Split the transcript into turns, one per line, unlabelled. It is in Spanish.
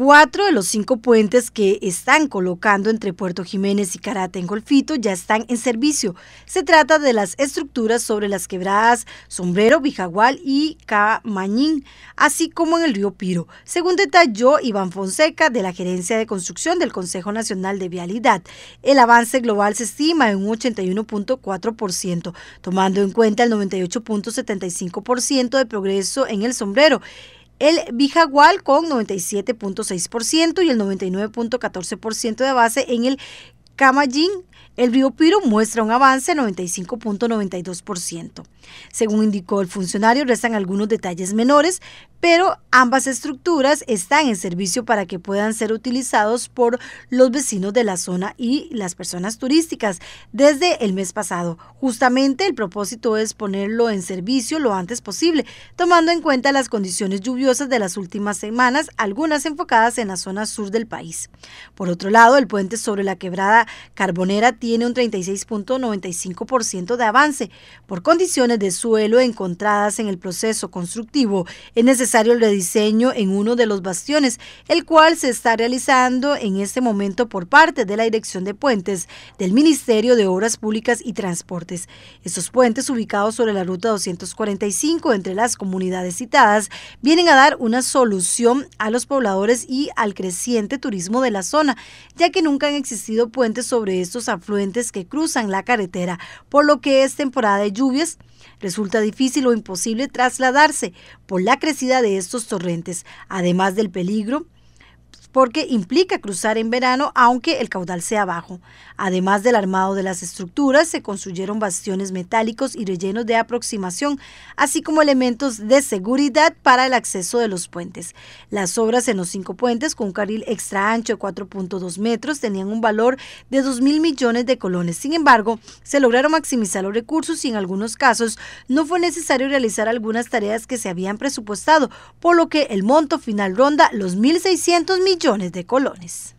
Cuatro de los cinco puentes que están colocando entre Puerto Jiménez y Karate en Golfito ya están en servicio. Se trata de las estructuras sobre las quebradas Sombrero, Bijagual y Camañín, así como en el río Piro, según detalló Iván Fonseca de la Gerencia de Construcción del Consejo Nacional de Vialidad. El avance global se estima en un 81.4%, tomando en cuenta el 98.75% de progreso en el Sombrero el Bijagual con 97.6% y el 99.14% de base en el Camayín, el Piro muestra un avance de 95.92%. Según indicó el funcionario, restan algunos detalles menores, pero ambas estructuras están en servicio para que puedan ser utilizados por los vecinos de la zona y las personas turísticas desde el mes pasado. Justamente el propósito es ponerlo en servicio lo antes posible, tomando en cuenta las condiciones lluviosas de las últimas semanas, algunas enfocadas en la zona sur del país. Por otro lado, el puente sobre la quebrada Carbonera tiene un 36.95% de avance. Por condiciones de suelo encontradas en el proceso constructivo, es necesario el rediseño en uno de los bastiones, el cual se está realizando en este momento por parte de la Dirección de Puentes del Ministerio de Obras Públicas y Transportes. Estos puentes ubicados sobre la ruta 245 entre las comunidades citadas vienen a dar una solución a los pobladores y al creciente turismo de la zona, ya que nunca han existido puentes sobre estos afluentes que cruzan la carretera, por lo que es temporada de lluvias resulta difícil o imposible trasladarse por la crecida de estos torrentes, además del peligro porque implica cruzar en verano aunque el caudal sea bajo. Además del armado de las estructuras, se construyeron bastiones metálicos y rellenos de aproximación, así como elementos de seguridad para el acceso de los puentes. Las obras en los cinco puentes, con un carril extra ancho de 4.2 metros, tenían un valor de 2 mil millones de colones. Sin embargo, se lograron maximizar los recursos y en algunos casos no fue necesario realizar algunas tareas que se habían presupuestado, por lo que el monto final ronda los 1.600 millones millones de colones.